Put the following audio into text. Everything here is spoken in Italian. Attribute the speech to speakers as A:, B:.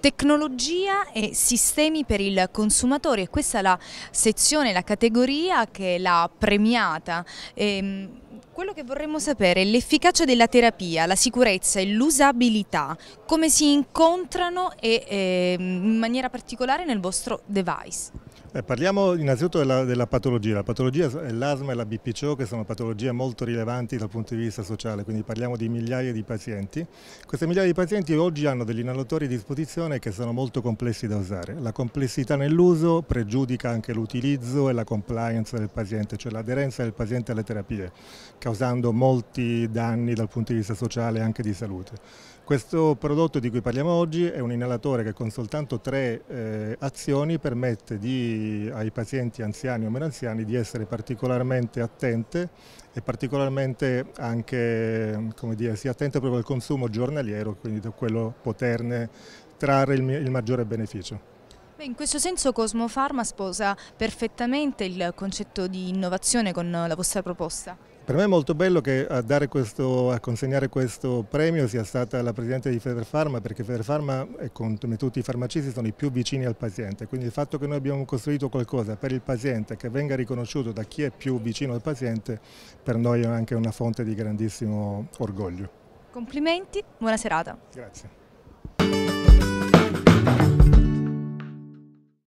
A: Tecnologia e sistemi per il consumatore, questa è la sezione, la categoria che l'ha premiata. Ehm, quello che vorremmo sapere è l'efficacia della terapia, la sicurezza e l'usabilità, come si incontrano e, eh, in maniera particolare nel vostro device.
B: Beh, parliamo innanzitutto della, della, patologia. La patologia è l'asma e la BPCO che sono patologie molto rilevanti dal punto di vista sociale, quindi parliamo di migliaia di pazienti. Queste migliaia di pazienti oggi hanno degli inalatori a disposizione che sono molto complessi da usare. La complessità nell'uso pregiudica anche l'utilizzo e la compliance del paziente, cioè l'aderenza del paziente alle terapie, causando molti danni dal punto di vista sociale e anche di salute. Questo prodotto di cui parliamo oggi è un inalatore che con soltanto tre eh, azioni permette di ai, pazienti anziani o meno anziani di essere particolarmente attente e particolarmente anche, come dire, sia attente proprio al consumo giornaliero, quindi da quello poterne trarre il, il maggiore beneficio
A: in questo senso Cosmo Pharma sposa perfettamente il concetto di innovazione con la vostra proposta.
B: Per me è molto bello che a, questo, a, consegnare questo premio sia stata la Presidente di Federpharma perché Federpharma, come tutti i farmacisti, sono i più vicini al paziente. Quindi il fatto che noi abbiamo costruito qualcosa per il paziente che venga riconosciuto da chi è più vicino al paziente, per noi è anche una fonte di grandissimo orgoglio.
A: Complimenti, buona serata. Grazie.